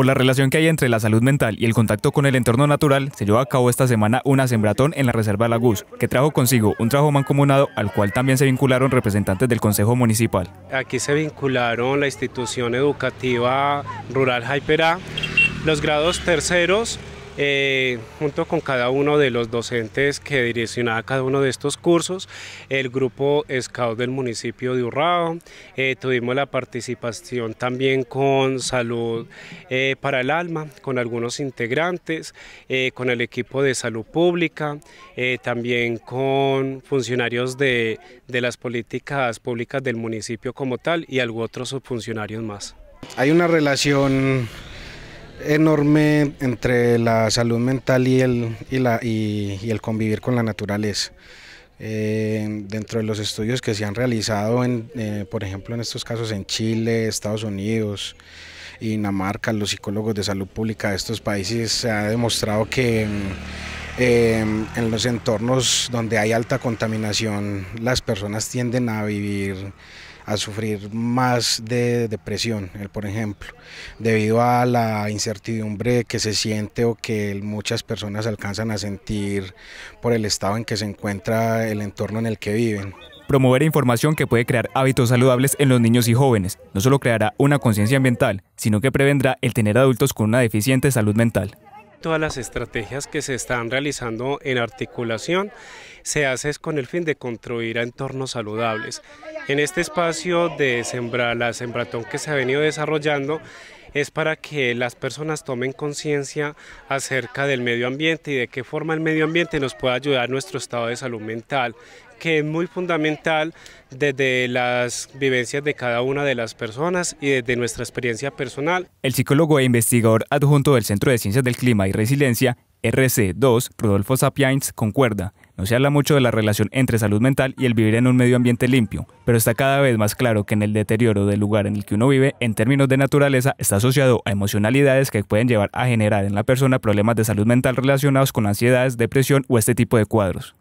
Por la relación que hay entre la salud mental y el contacto con el entorno natural, se llevó a cabo esta semana una sembratón en la Reserva Laguz, que trajo consigo un trabajo mancomunado al cual también se vincularon representantes del Consejo Municipal. Aquí se vincularon la institución educativa rural Jaiperá, los grados terceros eh, junto con cada uno de los docentes que direccionaba cada uno de estos cursos, el grupo Scout del municipio de Urrao, eh, tuvimos la participación también con Salud eh, para el Alma, con algunos integrantes, con el equipo de salud pública, también con funcionarios de, de las políticas públicas del municipio como tal y algunos otros funcionarios más. Hay una relación enorme entre la salud mental y el, la, y, el convivir con la naturaleza. Eh, dentro de los estudios que se han realizado, en, eh, por ejemplo, en estos casos en Chile, Estados Unidos, Dinamarca, los psicólogos de salud pública de estos países, se ha demostrado que mm, eh, en los entornos donde hay alta contaminación, las personas tienden a vivir a sufrir más de depresión, por ejemplo, debido a la incertidumbre que se siente o que muchas personas alcanzan a sentir por el estado en que se encuentra el entorno en el que viven promover información que puede crear hábitos saludables en los niños y jóvenes. No solo creará una conciencia ambiental, sino que prevendrá el tener adultos con una deficiente salud mental todas las estrategias que se están realizando en articulación, se hace con el fin de construir entornos saludables. En este espacio de sembrar, la sembratón que se ha venido desarrollando, es para que las personas tomen conciencia acerca del medio ambiente y de qué forma el medio ambiente nos puede ayudar nuestro estado de salud mental que es muy fundamental desde las vivencias de cada una de las personas y desde nuestra experiencia personal. El psicólogo e investigador adjunto del Centro de Ciencias del Clima y Resiliencia, RC2, Rodolfo Sapiens, concuerda se habla mucho de la relación entre salud mental y el vivir en un medio ambiente limpio, pero está cada vez más claro que en el deterioro del lugar en el que uno vive, en términos de naturaleza, está asociado a emocionalidades que pueden llevar a generar en la persona problemas de salud mental relacionados con ansiedades, depresión o este tipo de cuadros.